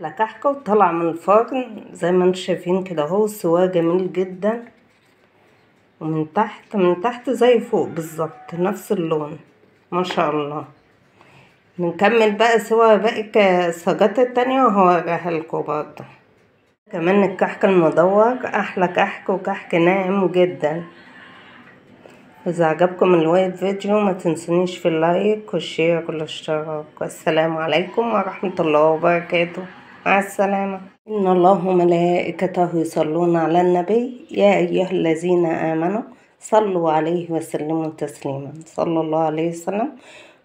لكحكه وطلع من الفرن زي ما انتم شايفين كده اهو سواه جميل جدا ومن تحت من تحت زي فوق بالظبط نفس اللون ما شاء الله نكمل بقى سوا باقي الصاجات التانية وهوريها لكم برضه كمان الكحك المدور احلى كحك وكحك ناعم جدا اذا عجبكم الوايد فيديو ما تنسونيش في اللايك والشير والاشتراك والسلام عليكم ورحمة الله وبركاته مع السلامة إن الله ملائكته يصلون على النبي يا أيها الذين آمنوا صلوا عليه وسلموا تسليما صلى الله عليه وسلم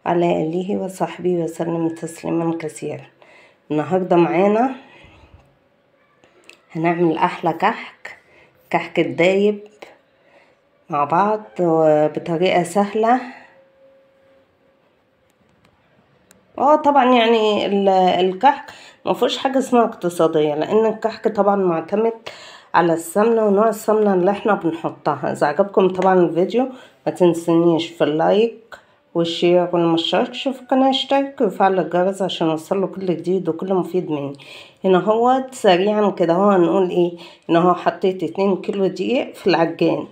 على آله وصحبه وسلم تسليما كثيرا النهاردة معانا هنعمل أحلى كحك كحك الدايب مع بعض بطريقة سهلة اه طبعا يعني الكحك ما فيهوش حاجه اسمها اقتصاديه لان الكحك طبعا معتمد على السمنه ونوع السمنه اللي احنا بنحطها اذا عجبكم طبعا الفيديو ما تنسونيش في اللايك والشير واللي مشتركش في القناه اشترك وفعل الجرس عشان اوصله كل جديد وكل مفيد مني هنا هو سريعا كده هو هنقول ايه ان هو حطيت اتنين كيلو دقيق في العجان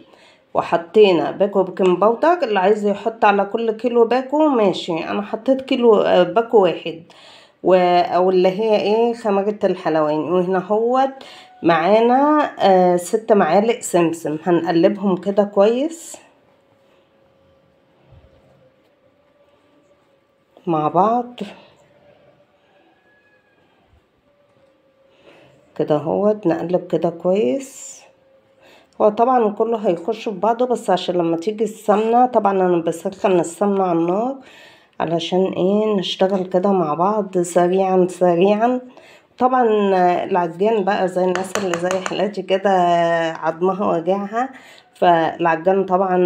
وحطينا باكو بكم باودر اللي عايز يحط على كل كيلو باكو ماشي انا حطيت كيلو آه، باكو واحد و... او اللي هي ايه خمجة الحلوين وهنا هوت معانا آه ست معالق سمسم هنقلبهم كده كويس مع بعض كده هوت نقلب كده كويس هو طبعا كله هيخش في بعضه بس عشان لما تيجي السمنة طبعا انا بسخن السمنة على النار علشان ايه نشتغل كده مع بعض سريعا سريعا طبعا العجان بقى زي الناس اللي زي حالاتي كده عظمها وجعها فالعجان طبعا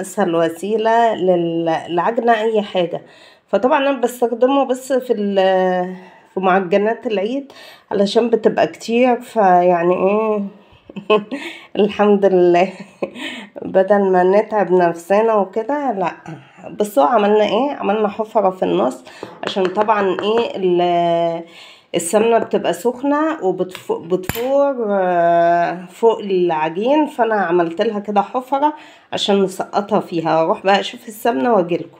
اسهل وسيلة للعجنة اي حاجة فطبعا انا بستخدمه بس في في معجنات العيد علشان بتبقى كتير فيعني ايه الحمد لله بدل ما نتعب نفسنا وكده لا بصوا عملنا ايه عملنا حفرة في النص عشان طبعا ايه السمنة بتبقى سخنة وبتفور آه، فوق العجين فانا عملت لها كده حفرة عشان نسقطها فيها اروح بقى اشوف السمنة واجيلكم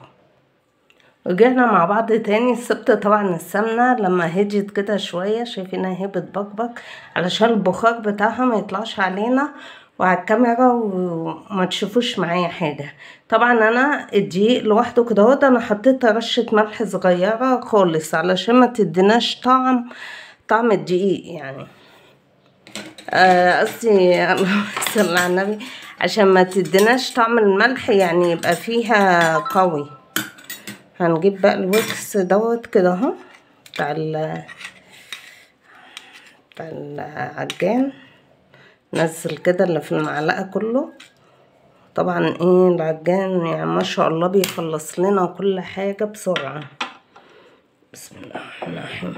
رجعنا مع بعض تاني السبت طبعا السمنة لما هديت كده شوية شايفينها هي بتبكبك علشان البخار بتاعها ما يطلعش علينا وعلى الكاميرا وما تشوفوش معايا حاجة طبعا انا الدقيق لوحده كده انا حطيت رشة ملح صغيرة خالص علشان ما تديناش طعم طعم الدقيق يعني آه، قصدي آه صلى على النبي عشان ما تديناش طعم الملح يعني يبقى فيها قوي هنجيب بقى الوكس دوت كده اهو بتاع ال بتاع العجان نزل كده اللي في المعلقه كله طبعا ايه العجان يعني ما شاء الله بيخلص لنا كل حاجه بسرعه بسم الله الرحمن الرحيم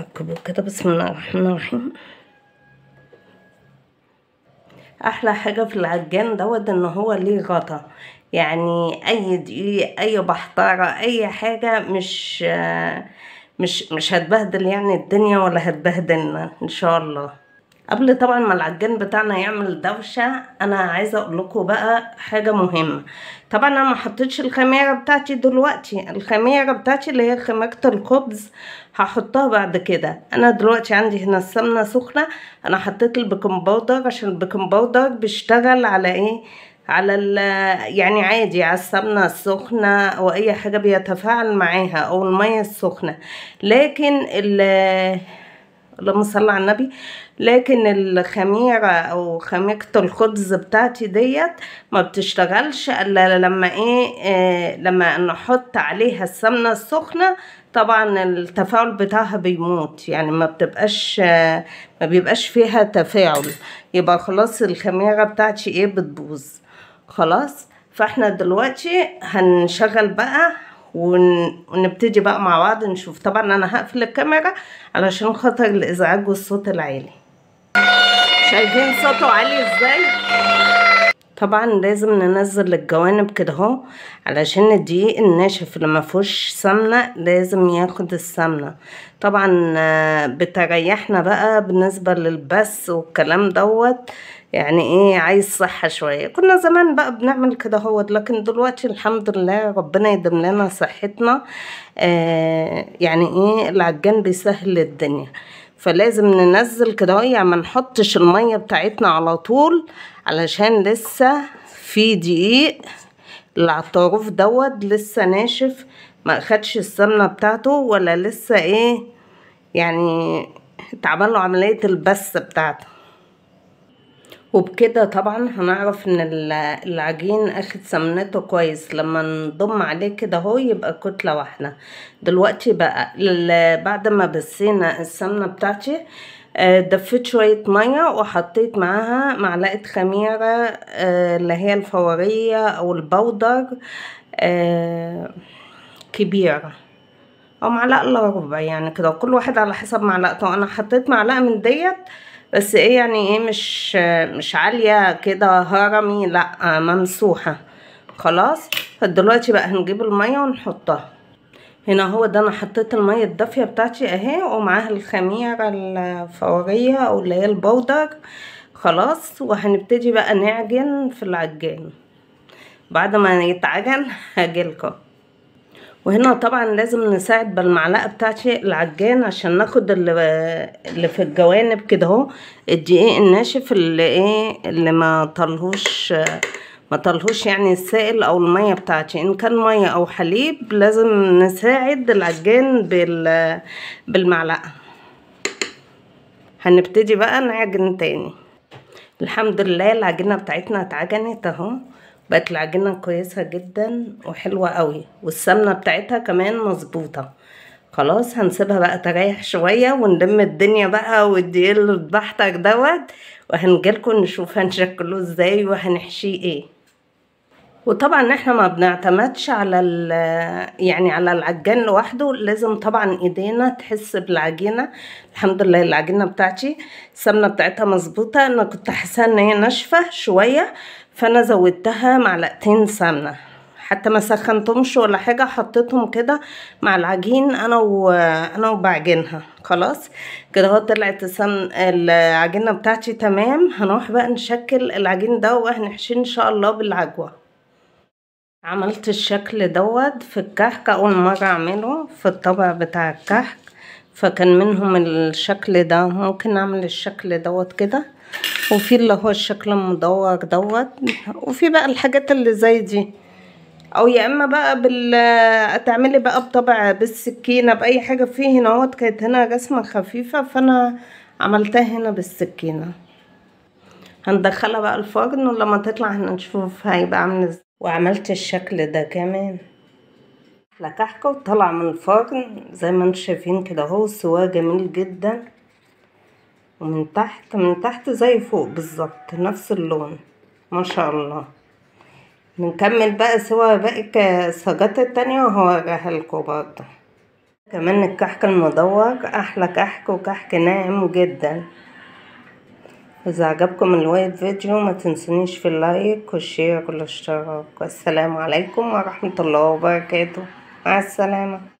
ركبوا كده بسم الله الرحمن الرحيم احلى حاجة في العجان دوت ان هو ليه غطا يعني اي دقيق اي بحتارة اي حاجة مش مش مش هتبهدل يعني الدنيا ولا هتبهدلنا ان شاء الله قبل طبعا ما العجان بتاعنا يعمل دوشه انا عايزه اقول لكم بقى حاجه مهمه طبعا انا ما حطيتش الخميره بتاعتي دلوقتي الخميره بتاعتي اللي هي خميره الخبز هحطها بعد كده انا دلوقتي عندي هنا السمنه سخنه انا حطيت البيكنج باودر عشان البيكنج باودر بيشتغل على ايه على ال يعني عادي على السمنة السخنة أو أي حاجة بيتفاعل معاها أو المية السخنة لكن اللهم صل على النبي لكن الخميرة او خميرة الخبز بتاعتي ديت ما بتشتغلش الا لما ايه, إيه لما نحط عليها السمنة السخنة طبعا التفاعل بتاعها بيموت يعني ما بتبقاش آه، ما بيبقاش فيها تفاعل يبقى خلاص الخميرة بتاعتي ايه بتبوظ خلاص فاحنا دلوقتي هنشغل بقى ونبتدي بقى مع بعض نشوف طبعا انا هقفل الكاميرا علشان خاطر الازعاج والصوت العالي شايفين صوته عالي ازاي طبعا لازم ننزل الجوانب كده اهو علشان الدقيق الناشف اللي مفهوش سمنه لازم ياخد السمنه طبعا آه، بتريحنا بقى بالنسبه للبس والكلام دوت يعني ايه عايز صحة شوية كنا زمان بقى بنعمل كده هو لكن دلوقتي الحمد لله ربنا يدم لنا صحتنا آه يعني ايه العجان بيسهل الدنيا فلازم ننزل كده يعني ما نحطش المية بتاعتنا على طول علشان لسه في دقيق العطاروف دوت لسه ناشف ما اخدش السمنة بتاعته ولا لسه ايه يعني اتعمل له عملية البس بتاعته وبكده طبعا هنعرف ان العجين اخد سمنته كويس لما نضم عليه كده اهو يبقى كتلة واحدة دلوقتي بقى بعد ما بسينا السمنة بتاعتي آه، دفيت شوية مية وحطيت معاها معلقة خميرة آه، اللي هي الفورية او البودر آه، كبيرة او معلقة الا ربع يعني كده كل واحد على حسب معلقته انا حطيت معلقة من ديت بس ايه يعني ايه مش مش عالية كده هرمي لا ممسوحة خلاص فدلوقتي بقى هنجيب المية ونحطها هنا هو ده انا حطيت المية الدافية بتاعتي اهي ومعاها الخميرة الفورية او اللي هي البودر خلاص وهنبتدي بقى نعجن في العجان بعد ما يتعجن هاجيلكم وهنا طبعا لازم نساعد بالمعلقه بتاعتي العجان عشان ناخد اللي في الجوانب كده اهو الدقيق الناشف اللي ايه اللي ما طلهوش ما طلهوش يعني السائل او الميه بتاعتي ان كان ميه او حليب لازم نساعد العجان بال بالمعلقه هنبتدي بقى نعجن تاني الحمد لله العجينه بتاعتنا اتعجنت اهو بقت العجينة كويسة جدا وحلوة قوي والسمنة بتاعتها كمان مظبوطة خلاص هنسيبها بقى تريح شوية ونلم الدنيا بقى والديل بحتك دوت وهنجيلكم نشوف هنشكله ازاي وهنحشيه ايه وطبعا احنا ما بنعتمدش على يعني على العجان لوحده لازم طبعا ايدينا تحس بالعجينه الحمد لله العجينه بتاعتي السمنه بتاعتها مظبوطه انا كنت حاسه ان هي ناشفه شويه فانا زودتها معلقتين سمنه حتى ما سخنتهمش ولا حاجه حطيتهم كده مع العجين انا وانا وبعجنها خلاص كده اهو طلعت السمن العجينه بتاعتي تمام هنروح بقى نشكل العجين ده وهنحشيه ان شاء الله بالعجوه عملت الشكل دوت في الكحك اول مره اعمله في الطبق بتاع الكحك فكان منهم الشكل ده ممكن اعمل الشكل دوت كده وفي اللي هو الشكل المدور دوت وفي بقى الحاجات اللي زي دي او يا اما بقى بال تعملي بقى بطبع بالسكينه باي حاجه فيه هنا اهوت كانت هنا رسمه خفيفه فانا عملتها هنا بالسكينه هندخلها بقى الفرن ولما تطلع هنشوف هيبقى عامل ازاي وعملت الشكل ده كمان احلى كحكه وطلع من الفرن زي ما انتم شايفين كده اهو سواه جميل جدا ومن تحت من تحت زي فوق بالظبط نفس اللون ما شاء الله بنكمل بقى سوا باقي السجات التانية وهوريها لكم برضه كمان الكحك المدور احلى كحك وكحك ناعم جدا اذا عجبكم الوايد فيديو ما تنسونيش في اللايك والشير والاشتراك والسلام عليكم ورحمة الله وبركاته مع السلامة